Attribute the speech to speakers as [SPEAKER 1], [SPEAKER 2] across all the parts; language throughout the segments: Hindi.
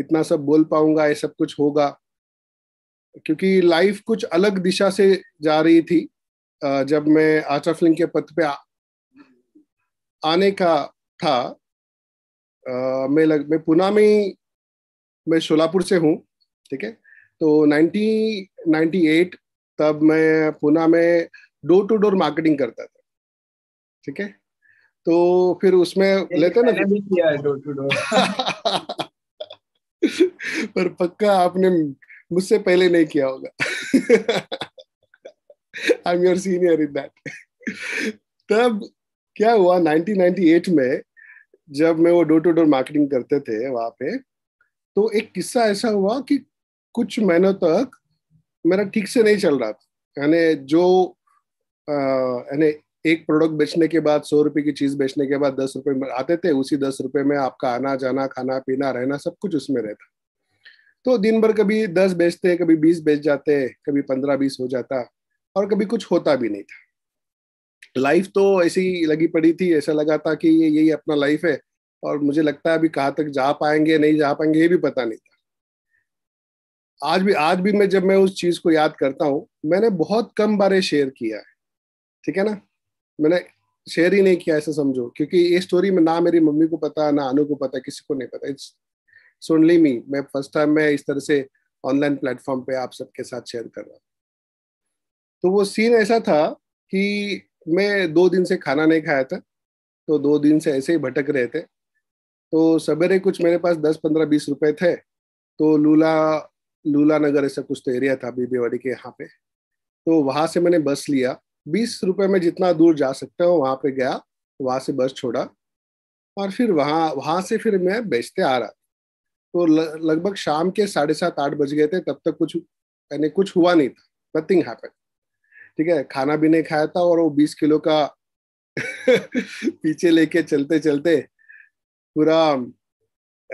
[SPEAKER 1] इतना सब बोल पाऊंगा ये सब कुछ होगा क्योंकि लाइफ कुछ अलग दिशा से जा रही थी जब मैं आर्ट ऑफ लिंग के पथ पे आ, आने का था आ, मैं लग मैं पुणे में ही मैं सोलापुर से हूँ ठीक है तो 1998 तब मैं पुणे में डोर टू डोर मार्केटिंग करता था ठीक है तो फिर उसमें लेते ना डोर टू डोर पर पक्का आपने मुझसे पहले नहीं किया होगा I am your senior in that तब क्या हुआ 1998 में जब मैं वो डोर टू डोर मार्केटिंग करते थे वहां पे तो एक किस्सा ऐसा हुआ कि कुछ महीनों तक मेरा ठीक से नहीं चल रहा था यानी जो यानी एक प्रोडक्ट बेचने के बाद सौ रुपए की चीज बेचने के बाद दस रुपए में आते थे उसी दस रुपए में आपका आना जाना खाना पीना रहना सब कुछ उसमें रहता तो दिन भर कभी दस बेचते कभी बीस बेच जाते कभी पंद्रह बीस हो जाता और कभी कुछ होता भी नहीं था लाइफ तो ऐसी लगी पड़ी थी ऐसा लगा था कि ये यही अपना लाइफ है और मुझे लगता है अभी कहाँ तक जा पाएंगे नहीं जा पाएंगे ये भी पता नहीं था आज भी आज भी मैं जब मैं उस चीज को याद करता हूँ मैंने बहुत कम बारे शेयर किया है ठीक है ना मैंने शेयर ही नहीं किया ऐसा समझो क्योंकि ये स्टोरी में ना मेरी मम्मी को पता ना अनु को पता किसी को नहीं पता इट्स ओनली मी मैं फर्स्ट टाइम मैं इस तरह से ऑनलाइन प्लेटफॉर्म पे आप सबके साथ शेयर कर रहा तो वो सीन ऐसा था कि मैं दो दिन से खाना नहीं खाया था तो दो दिन से ऐसे ही भटक रहे थे तो सवेरे कुछ मेरे पास दस पंद्रह बीस रुपए थे तो लूला लूला नगर ऐसा कुछ तो एरिया था बीबीवाड़ी के यहाँ पे तो वहां से मैंने बस लिया बीस रुपए में जितना दूर जा सकता हूँ वहां पे गया वहां से बस छोड़ा और फिर वहां वहां से फिर मैं बेचते आ रहा तो लगभग शाम के साढ़े सात आठ बज गए थे तब तक कुछ यानी कुछ हुआ नहीं था नथिंग हैपन ठीक है खाना भी नहीं खाया था और वो बीस किलो का पीछे लेके चलते चलते पूरा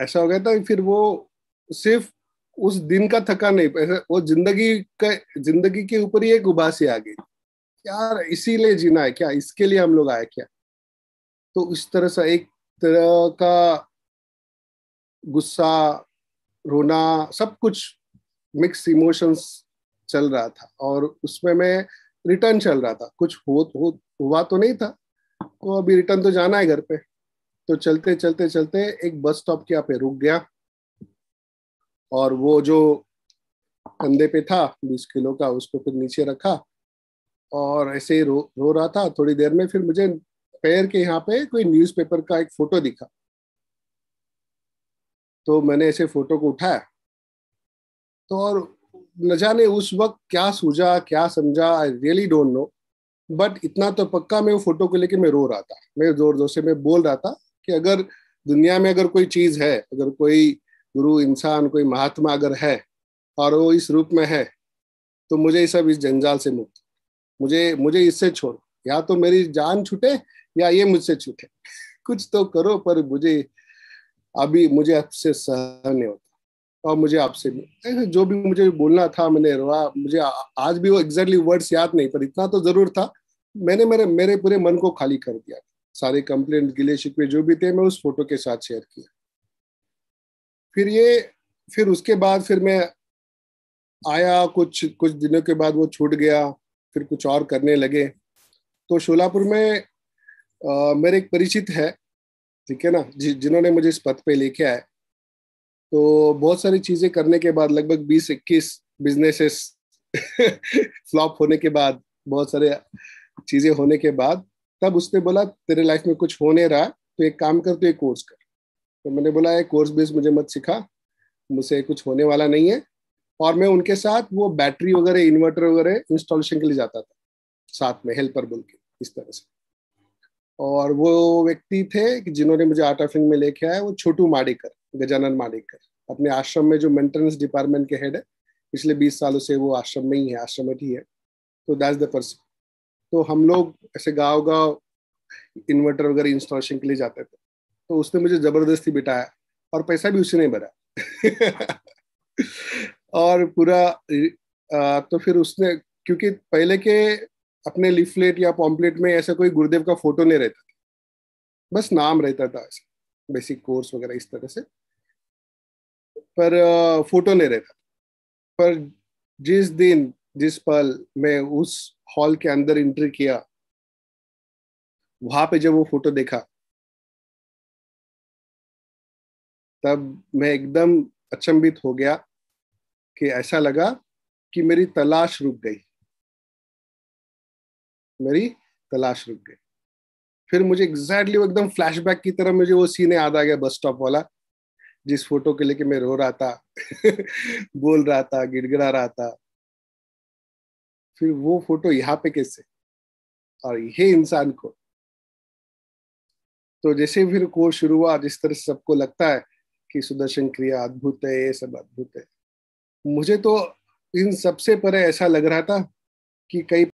[SPEAKER 1] ऐसा हो गया था फिर वो सिर्फ उस दिन का थका नहीं वो जिंदगी का जिंदगी के ऊपर ही एक उबासी आ गई यार इसीलिए जीना है क्या इसके लिए हम लोग आए क्या तो इस तरह से एक तरह का गुस्सा रोना सब कुछ मिक्स इमोशंस चल रहा था और उसमें मैं रिटर्न चल रहा था कुछ हो, हो हुआ तो नहीं था तो अभी रिटर्न तो जाना है घर पे तो चलते चलते चलते एक बस स्टॉप के यहाँ पे रुक गया और वो जो कंधे पे था बीस किलो का उसको फिर नीचे रखा और ऐसे ही रो रो रहा था थोड़ी देर में फिर मुझे पैर के यहाँ पे कोई न्यूज़पेपर का एक फोटो दिखा तो मैंने ऐसे फोटो को उठाया तो और न जाने उस वक्त क्या सूझा क्या समझा I really don't know but इतना तो पक्का मैं वो फोटो को लेके मैं रो रहा था मैं जोर जोर से मैं बोल रहा था कि अगर दुनिया में अगर कोई चीज़ है अगर कोई गुरु इंसान कोई महात्मा अगर है और वो इस रूप में है तो मुझे सब इस जंजाल से मुक्त मुझे मुझे इससे छोड़ो या तो मेरी जान छूटे या ये मुझसे छूटे कुछ तो करो पर मुझे अभी मुझे आपसे सहन नहीं होता और मुझे आपसे जो भी मुझे बोलना था मैंने रोआ मुझे आज भी वो एग्जैक्टली वर्ड्स याद नहीं पर इतना तो जरूर था मैंने मेरे मेरे पूरे मन को खाली कर दिया सारे कंप्लेंट गिले शिकवे जो भी थे मैं उस फोटो के साथ शेयर किया फिर ये फिर उसके बाद फिर मैं आया कुछ कुछ दिनों के बाद वो छूट गया फिर कुछ और करने लगे तो शोलापुर में आ, मेरे एक परिचित है ठीक है ना जि, जिन्होंने मुझे इस पद पे लेके आए तो बहुत सारी चीजें करने के बाद लगभग बीस इक्कीस बिजनेसेस फ्लॉप होने के बाद बहुत सारे चीजें होने के बाद तब उसने बोला तेरे लाइफ में कुछ होने रहा तो एक काम कर तो एक कोर्स कर तो मैंने बोला एक कोर्स बेस मुझे मत सिखा मुझसे कुछ होने वाला नहीं है और मैं उनके साथ वो बैटरी वगैरह इन्वर्टर वगैरह इंस्टॉलेशन के लिए जाता था साथ में हेल्पर बोल के इस तरह से और वो व्यक्ति थे कि जिन्होंने मुझे आर्ट ऑफ में लेके आया वो छोटू माडेकर गजानन माडेकर अपने आश्रम में जो मेंटेनेंस डिपार्टमेंट के हेड है पिछले बीस सालों से वो आश्रम में ही है आश्रम में ही है तो दैट द पर्सन तो हम लोग ऐसे गाँव गाँव इन्वर्टर वगैरह इंस्टॉलेशन के लिए जाते थे तो उसने मुझे ज़बरदस्ती बिठाया और पैसा भी ने भरा और पूरा तो फिर उसने क्योंकि पहले के अपने लिफलेट या पॉम्पलेट में ऐसा कोई गुरुदेव का फोटो नहीं रहता था बस नाम रहता था बेसिक कोर्स वगैरह इस तरह से पर फोटो नहीं रहता पर जिस दिन जिस पल मैं उस हॉल के अंदर एंट्री किया वहां पे जब वो फोटो देखा तब मैं एकदम अचंभित हो गया कि ऐसा लगा कि मेरी तलाश रुक गई मेरी तलाश रुक गई फिर मुझे एग्जैक्टली exactly एकदम फ्लैशबैक की तरह मुझे वो सीने याद आ गया बस स्टॉप वाला जिस फोटो के लेके मैं रो रहा था बोल रहा था गिड़गिड़ा रहा था फिर वो फोटो यहाँ पे कैसे और ये इंसान को तो जैसे फिर कोर्स शुरू हुआ जिस तरह से सबको लगता है कि सुदर्शन क्रिया अद्भुत है ये सब अद्भुत है मुझे तो इन सबसे परे ऐसा लग रहा था कि कई